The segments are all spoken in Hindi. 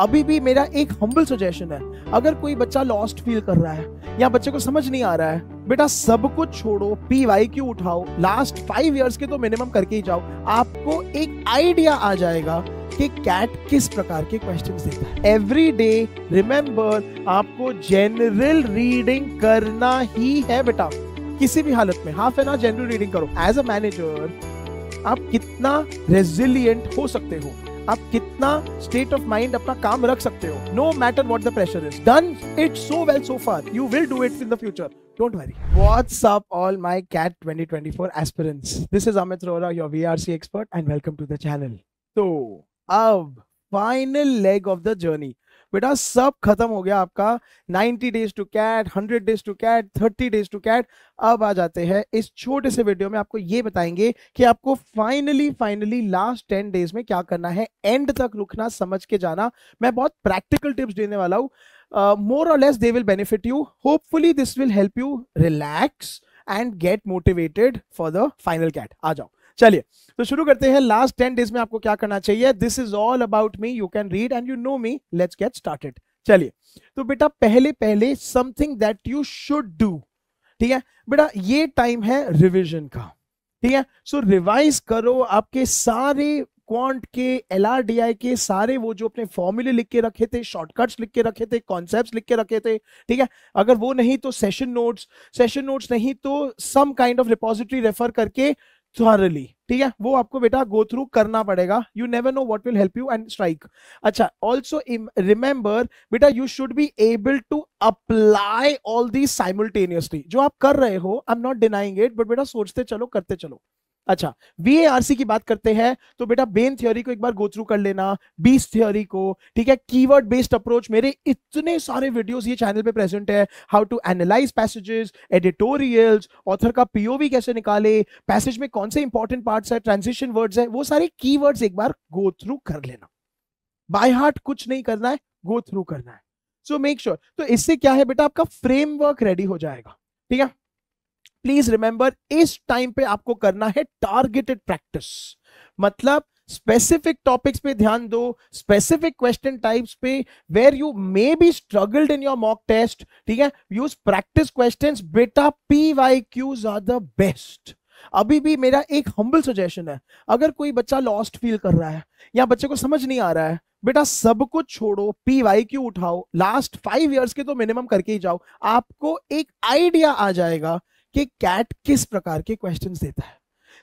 अभी भी मेरा एक हम्बल सजेशन है अगर कोई बच्चा लॉस्ट फील कर रहा है या बच्चे को समझ नहीं आ रहा है बेटा सब कुछ छोड़ो पी वाई क्यू उठाओ लास्ट फाइव ईयर्स के तो मिनिमम करके ही जाओ आपको एक आइडिया आ जाएगा कि कैट किस प्रकार के क्वेश्चन देता है एवरी डे रिमेंबर आपको जनरल रीडिंग करना ही है बेटा किसी भी हालत में half an hour general reading करो एज अ मैनेजर आप कितना रेजिलियंट हो सकते हो आप कितना स्टेट ऑफ माइंड अपना काम रख सकते हो no matter what the pressure is done it so well so far you will do it in the future Don't worry. What's up, all my CAT 2024 aspirants? This is Amit Rohra, your VRC expert, and welcome to the channel. So, अब final leg of the journey बेटा सब खत्म हो गया आपका 90 days to CAT 100 days to CAT 30 days to CAT अब आ जाते हैं इस छोटे से वीडियो में आपको ये बताएंगे कि आपको finally finally last ten days में क्या करना है एंड तक रुकना समझ के जाना मैं बहुत प्रैक्टिकल टिप्स देने वाला हूँ मोर और less they will benefit you hopefully this will help you relax and get motivated for the final CAT आ जाओ चलिए तो शुरू करते हैं लास्ट टेन डेज में आपको क्या करना चाहिए this is all about me you can read and you know me let's get started चलिए तो बेटा पहले पहले something that you should do ठीक है बेटा ये टाइम है रिविजन का ठीक है सो रिवाइज करो आपके सारे क्वांट के एल के सारे वो जो अपने फॉर्मूले लिख के रखे थे शॉर्टकट्स लिख के रखे थे कॉन्सेप्ट्स लिख के रखे थे ठीक है अगर वो नहीं तो सेशन नोट्स सेशन नोट्स नहीं तो some kind of repository refer करके थॉरली ठीक है वो आपको बेटा गो थ्रू करना पड़ेगा you never know what will help you and strike अच्छा ऑल्सो रिमेंबर बेटा you should be able to apply all the simultaneously जो आप कर रहे हो I am not denying it but बेटा सोचते चलो करते चलो अच्छा सी की बात करते हैं तो बेटा बेन थ्योरी को एक बार गोथ्रू कर लेना बीस थ्योरी को ठीक है कीवर्ड बेस्ड अप्रोच मेरे इतने सारे वीडियोस ये चैनल पे प्रेजेंट है how to analyse passages editorials author का पीओवी कैसे निकाले पैसेज में कौन से इंपॉर्टेंट पार्ट है ट्रांजिशन वर्ड्स है वो सारे की एक बार गो थ्रू कर लेना बाय हार्ट कुछ नहीं करना है गो थ्रू करना है सो मेक श्योर तो इससे क्या है बेटा आपका फ्रेमवर्क रेडी हो जाएगा ठीक है प्लीज रिमेंबर इस टाइम पे आपको करना है टारगेटेड प्रैक्टिस मतलब स्पेसिफिक टॉपिक्स पे ध्यान दो स्पेसिफिक क्वेश्चन टाइप्स पे where you may be struggled in your mock test ठीक है यूज प्रैक्टिस क्वेश्चन बेटा P Y Qs are the best अभी भी मेरा एक हम्बल सजेशन है अगर कोई बच्चा लॉस्ट फील कर रहा है या बच्चे को समझ नहीं आ रहा है बेटा सब कुछ छोड़ो पी वाई क्यू उठाओ लास्ट फाइव ईयर्स के तो मिनिमम करके ही जाओ आपको एक आइडिया आ जाएगा कि कैट किस प्रकार के क्वेश्चन देता है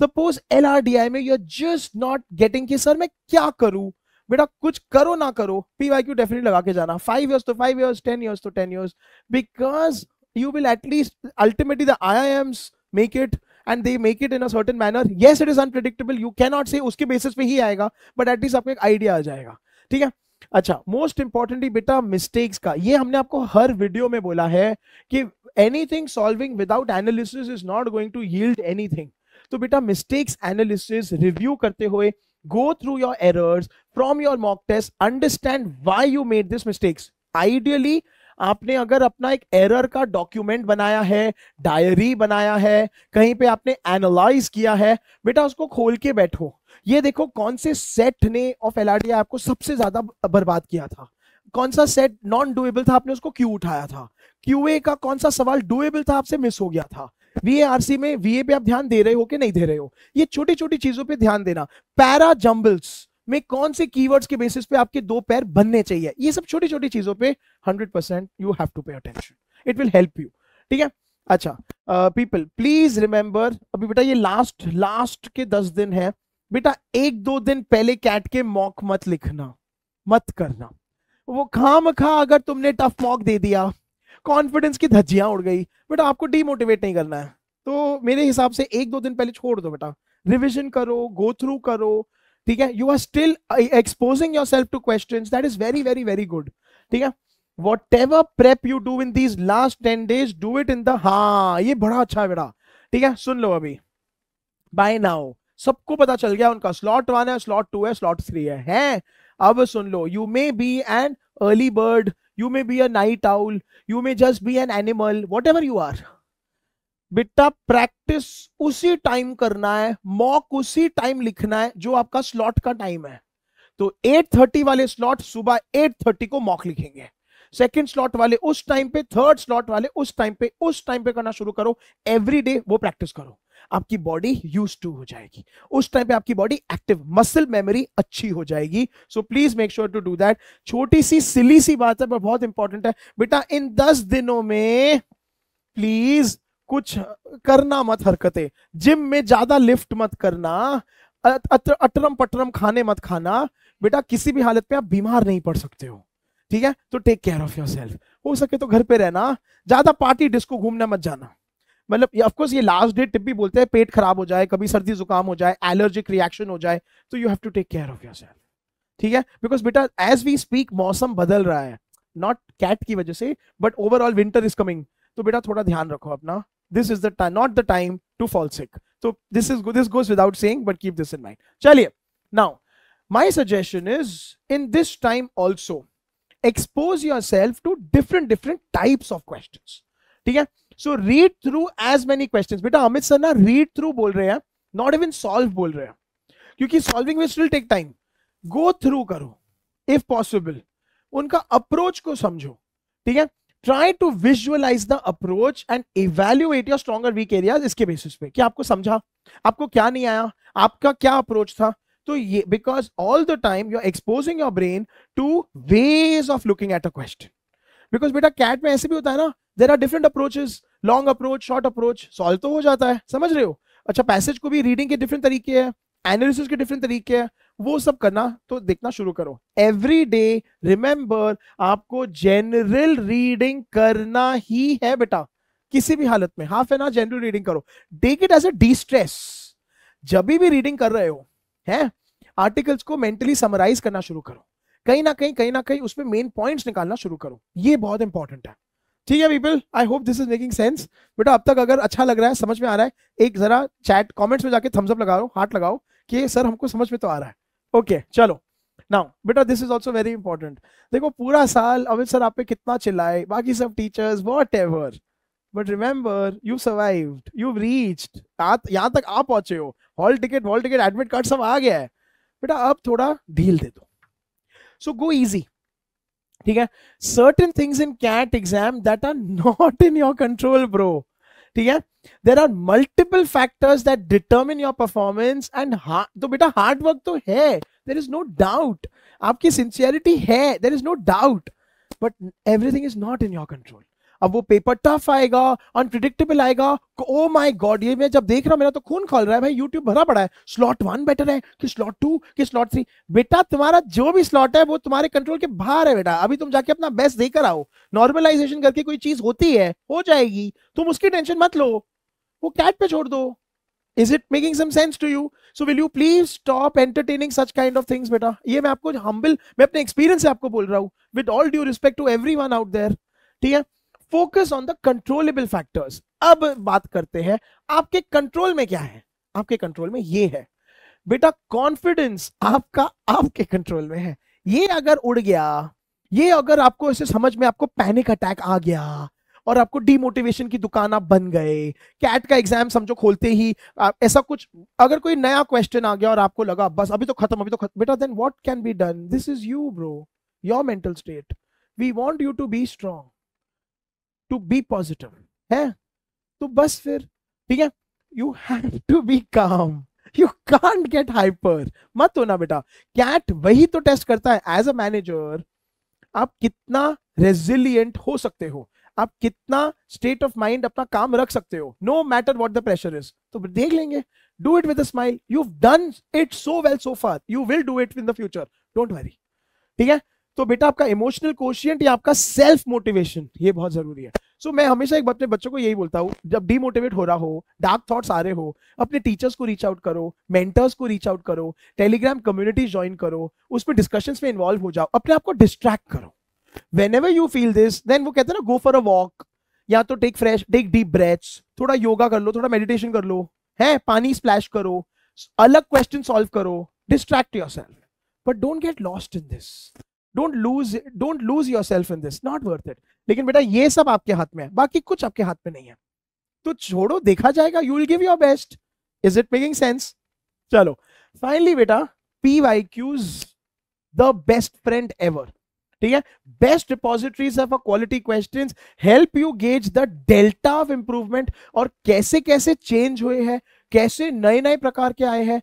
suppose L R D I में you are just not getting कि सर मैं क्या करूं बेटा कुछ करो ना करो पी वाई क्यू डेफिनेट लगा के जाना फाइव ईयर्स तो फाइव ईयर्स टेन ईयर्स तो ten years because you will at least ultimately the I I Ms make it and they make it in a certain manner yes it is unpredictable you can not say उसके बेसिस पे ही आएगा बट एटलीस्ट आपको एक आइडिया आ जाएगा ठीक है अच्छा मोस्ट इंपॉर्टेंटली बेटा मिस्टेक्स का ये हमने आपको हर वीडियो में बोला है कि anything solving without analysis is not going to yield anything तो बेटा मिस्टेक्स एनालिसिस रिव्यू करते हुए go through your errors from your mock test understand why you made this mistakes ideally आपने अगर अपना एक एरर का डॉक्यूमेंट बनाया है डायरी बनाया है कहीं पे आपने एनालाइज किया है बेटा उसको खोल के बैठो ये देखो कौन से सेट ने ऑफ एलआरडी आपको सबसे ज्यादा बर्बाद किया था कौन सा सेट नॉन डुएबल था आपने उसको क्यू उठाया था क्यू ए का कौन सा सवाल डुएबल था आपसे मिस हो गया था वीएआरसी में वीए पे आप ध्यान दे रहे हो कि नहीं दे रहे हो ये छोटी छोटी चीजों पे ध्यान देना पैरा जम्बल्स में कौन से कीवर्ड्स के बेसिस पे आपके दो पैर बनने चाहिए ये सब छोटी छोटी चीजों पे 100% percent you have to pay attention it will help you ठीक है अच्छा पीपल प्लीज रिमेंबर अभी बेटा ये लास्ट लास्ट के दस दिन है बेटा एक दो दिन पहले कैट के मॉक मत लिखना मत करना वो खाम खा अगर तुमने टफ मॉक दे दिया कॉन्फिडेंस की धज्जियां उड़ गई बट आपको डीमोटिवेट नहीं करना है तो मेरे हिसाब से एक दो दिन पहले छोड़ दो बेटा रिविजन करो गो थ्रू करो ठीक है you are still exposing yourself to question that is very very very good ठीक है whatever prep you do in these last ten days do it in the ये बड़ा अच्छा है बेटा ठीक है सुन लो अभी बाय नाउ सबको पता चल गया उनका स्लॉट वन है स्लॉट टू है स्लॉट थ्री है है अब सुन लो you may be an early bird you may be a night owl you may just be an animal whatever you are बेटा प्रैक्टिस उसी टाइम करना है मॉक उसी टाइम लिखना है जो आपका स्लॉट का टाइम है तो 8:30 वाले स्लॉट सुबह 8:30 को मॉक लिखेंगे सेकंड स्लॉट वाले उस टाइम पे थर्ड स्लॉट वाले उस टाइम पे उस टाइम पे करना शुरू करो एवरी डे वो प्रैक्टिस करो आपकी बॉडी यूज टू हो जाएगी उस टाइम पे आपकी बॉडी एक्टिव मसल मेमोरी अच्छी हो जाएगी so please make sure to do that छोटी सी सिली सी बात है पर बहुत इंपॉर्टेंट है बेटा इन दस दिनों में प्लीज कुछ करना मत हरकतें जिम में ज्यादा लिफ्ट मत करना अटरम पटरम खाने मत खाना बेटा किसी भी हालत में आप बीमार नहीं पड़ सकते हो ठीक है तो take care of yourself हो सके तो घर पे रहना ज्यादा पार्टी डिस्को घूमने मत जाना मतलब ऑफकोर्स ये लास्ट डेट टिप भी बोलते हैं पेट खराब हो जाए कभी सर्दी जुकाम हो जाए एलर्जिक रिएक्शन हो जाए तो you have to take care of your ठीक है बिकॉज बेटा एज वी स्पीक मौसम बदल रहा है नॉट कैट की वजह से but overall winter is coming तो बेटा थोड़ा ध्यान रखो अपना this is the not the time to fall sick तो this is this goes without saying but keep this in mind चलिए now suggestion is in this time also expose yourself to different different types of question ठीक है so read through as many question बेटा अमित सर ना रीड थ्रू बोल रहे हैं नॉट इवन सॉल्व बोल रहे हैं क्योंकि solving will still take time go through करो इफ पॉसिबल उनका अप्रोच को समझो ठीक है try to visualise the approach and evaluate your stronger weak area इसके बेसिस पे कि आपको समझा आपको क्या नहीं आया आपका क्या अप्रोच था तो ये because all the time you are exposing your brain to ways of looking at a question because बेटा कैट में ऐसे भी होता है ना there are different approaches long approach short approach solve तो हो जाता है समझ रहे हो अच्छा पैसेज को भी रीडिंग के डिफरेंट तरीके हैं एनालिसिस के डिफरेंट तरीके हैं वो सब करना तो देखना शुरू करो एवरी डे रिमेंबर आपको जनरल रीडिंग करना ही है बेटा किसी भी हालत में half an hour general reading करो take it as a destress जब भी रीडिंग कर रहे हो है आर्टिकल्स को मेंटली समराइज करना शुरू करो कहीं ना कहीं कहीं ना कहीं उसमें मेन पॉइंट्स निकालना शुरू करो ये बहुत इंपॉर्टेंट है ठीक है people I hope this is making sense बेटा अब तक अगर अच्छा लग रहा है समझ में आ रहा है एक जरा चैट कॉमेंट्स में जाके थम्सअप लगाओ हार्ट लगाओ कि सर हमको समझ में तो आ रहा है ओके okay, चलो नाउ बेटा this is also very important देखो पूरा साल अमित सर आप पे कितना चिल्लाए बाकी सब teachers whatever but remember you survive you reach यहाँ तक आप पहुंचे हो hall ticket wall ticket admit card सब आ गया है बेटा अब थोड़ा ढील दे दो सो गो इजी ठीक है certain things in CAT exam that are not in your control bro ठीक है there are multiple factors that determine your performance and तो बेटा हार्ड वर्क तो है देर इज नो डाउट आपकी सिंसियरिटी है there is no doubt but everything is not in your control अब वो पेपर टफ आएगा अनप्रिडिक्टेबल आएगा ओ माई गॉड ये मैं जब देख रहा हूँ मेरा तो खून खोल रहा है भाई यूट्यूब भरा पड़ा है स्लॉट वन बेटर है कि स्लॉट टू कि स्लॉट थ्री बेटा तुम्हारा जो भी स्लॉट है वो तुम्हारे कंट्रोल के बाहर है बेटा अभी तुम जाके अपना बेस्ट देकर आओ नॉर्मलाइजेशन करके कोई चीज होती है हो जाएगी तुम उसकी टेंशन मत लो वो कैट पे छोड़ दो is it making some sense to you so will you please stop entertaining such kind of things बेटा ये मैं आपको हम्बल मैं अपने एक्सपीरियंस से आपको बोल रहा हूँ with all due respect to everyone out there ठीक है focus on the controllable factors अब बात करते हैं आपके कंट्रोल में क्या है आपके कंट्रोल में ये है बेटा कॉन्फिडेंस आपका आपके कंट्रोल में है ये अगर उड़ गया ये अगर आपको ऐसे समझ में आपको पैनिक अटैक आ गया और आपको डीमोटिवेशन की दुकान आप बन गए कैट का एग्जाम समझो खोलते ही ऐसा कुछ अगर कोई नया क्वेश्चन आ गया और आपको लगा बस अभी तो खत्म अभी तो खत्म बेटा then what can be done this is you bro your mental state we want you to be strong to be positive है तो बस फिर ठीक है you have to be calm you can't get hyper मत होना बेटा कैट वही तो टेस्ट करता है एज अ मैनेजर आप कितना रेजिलियंट हो सकते हो आप कितना स्टेट ऑफ माइंड अपना काम रख सकते हो no matter what the pressure is तो देख लेंगे do it with smile you done it so well so far you will do it in the future don't worry ठीक है तो बेटा आपका इमोशनल कोशियंट या आपका सेल्फ मोटिवेशन ये बहुत जरूरी है सो so, मैं हमेशा एक अपने बच्चों को यही बोलता हूँ जब डीमोटिवेट हो रहा हो डार्क थॉट्स आ रहे हो अपने टीचर्स को रीच आउट करो मेंटर्स को रीच आउट करो टेलीग्राम कम्युनिटी ज्वाइन करो उसमें डिस्कशन में इन्वॉल्व हो जाओ अपने आप को डिस्ट्रैक्ट करो whenever you feel this then वो कहते हैं ना गो फॉर अ वॉक या तो take fresh take deep breaths थोड़ा योगा कर लो थोड़ा मेडिटेशन कर लो है पानी स्प्लैश करो अलग क्वेश्चन सॉल्व करो distract yourself but don't get lost in this don't lose don't lose yourself in this not worth it लेकिन बेटा ये सब आपके हाथ में है बाकी कुछ आपके हाथ में नहीं है तो छोड़ो देखा जाएगा you will give your best is it making sense चलो फाइनली बेटा P Y Qs the best friend ever ठीक है best depositories of a quality question help you gauge the delta of improvement और कैसे कैसे चेंज हुए हैं कैसे नए नए प्रकार के आए हैं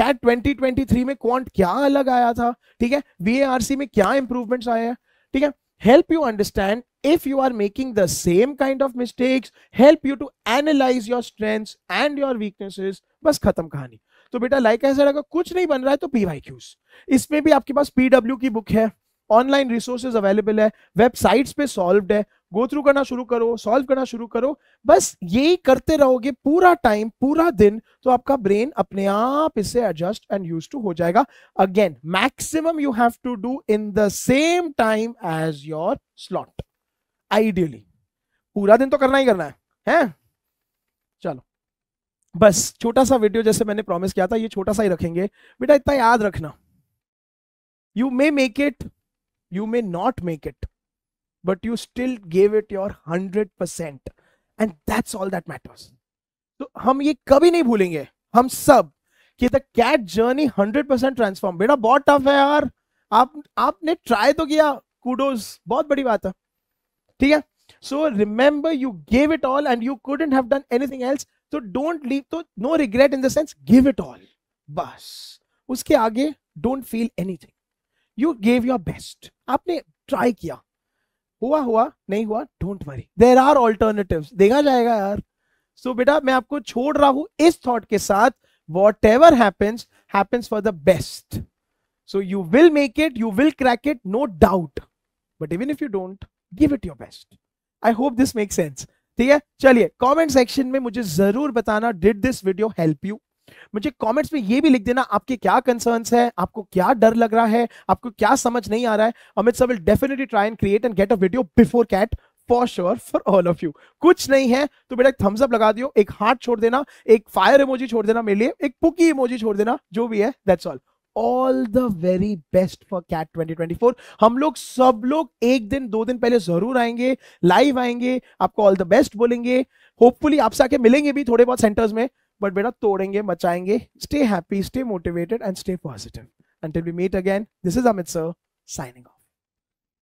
क्या 2023 में क्वांट क्या अलग आया था ठीक है वीएआरसी में क्या इंप्रूवमेंट्स आए हैं ठीक है help you understand if you are making the same kind of mistakes help you to analyse your strengths and your weaknesses बस खत्म कहानी तो बेटा लाइक ऐसे अगर कुछ नहीं बन रहा है तो पी वाई क्यूज इसमें भी आपके पास पीडब्ल्यू की बुक है ऑनलाइन रिसोर्सेज अवेलेबल है वेबसाइट्स पे सॉल्व्ड है गो थ्रू करना शुरू करो सॉल्व करना शुरू करो बस यही करते रहोगे पूरा टाइम पूरा दिन तो आपका ब्रेन अपने आप इससे एडजस्ट एंड यूज टू हो जाएगा again maximum you have to do in the same time as your slot ideally पूरा दिन तो करना ही करना है है? चलो बस छोटा सा वीडियो जैसे मैंने प्रॉमिस किया था ये छोटा सा ही रखेंगे बेटा इतना याद रखना you may make it you may not make it but you still gave it your 100% and that's all that matters तो हम ये कभी नहीं भूलेंगे हम सब कि द कैट जर्नी 100% ट्रांसफॉर्म बेटा बहुत टफ है यार आप आपने ट्राई तो किया कुडोस बहुत बड़ी बात है ठीक है so remember you gave it all and you couldn't have done anything else तो डोंट लीव तो no regret in the sense give it all बस उसके आगे don't feel anything you gave your best आपने ट्राई किया हुआ हुआ नहीं हुआ don't worry there are alternative देखा जाएगा यार सो so, बेटा मैं आपको छोड़ रहा हूं इस थॉट के साथ whatever happens happens for the best so you will make it you will crack it no doubt but even if you don't give it your best I hope this make sense ठीक है चलिए कमेंट सेक्शन में मुझे जरूर बताना did this video help you मुझे कमेंट्स में ये भी लिख देना आपके क्या कंसर्न्स है आपको क्या डर लग रहा है आपको क्या समझ नहीं आ रहा है Amit sir will definitely try and create and get a video before CAT for sure for all of you कुछ नहीं है तो बेटा एक थम्सअप लगा दियो एक हार्ट छोड़ देना एक फायर इमोजी छोड़ देना मेरे लिए एक पुकी इमोजी छोड़ देना जो भी है that's all all the very best for CAT 2024 हम लोग सब लोग एक दिन दो दिन पहले जरूर आएंगे लाइव आएंगे आपको ऑल द बेस्ट बोलेंगे होपफुली आपसे आके मिलेंगे भी थोड़े बहुत सेंटर्स में बट बेटा तोड़ेंगे मचाएंगे stay happy stay motivated and stay positive and till we meet again this is Amit sir signing of